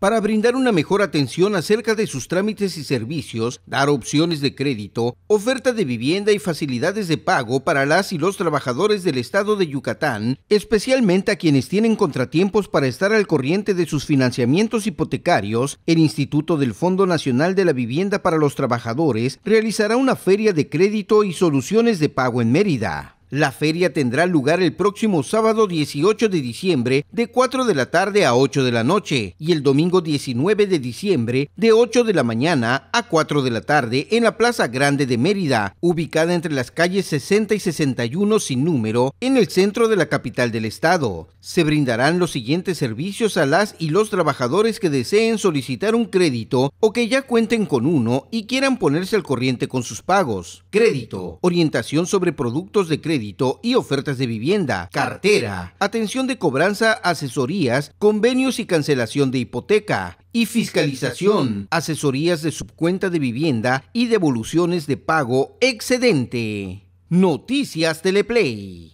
para brindar una mejor atención acerca de sus trámites y servicios, dar opciones de crédito, oferta de vivienda y facilidades de pago para las y los trabajadores del estado de Yucatán, especialmente a quienes tienen contratiempos para estar al corriente de sus financiamientos hipotecarios, el Instituto del Fondo Nacional de la Vivienda para los Trabajadores realizará una feria de crédito y soluciones de pago en Mérida. La feria tendrá lugar el próximo sábado 18 de diciembre de 4 de la tarde a 8 de la noche y el domingo 19 de diciembre de 8 de la mañana a 4 de la tarde en la Plaza Grande de Mérida, ubicada entre las calles 60 y 61 sin número en el centro de la capital del estado. Se brindarán los siguientes servicios a las y los trabajadores que deseen solicitar un crédito o que ya cuenten con uno y quieran ponerse al corriente con sus pagos. Crédito, orientación sobre productos de crédito y ofertas de vivienda, cartera, atención de cobranza, asesorías, convenios y cancelación de hipoteca, y fiscalización, asesorías de subcuenta de vivienda y devoluciones de pago excedente. Noticias Teleplay.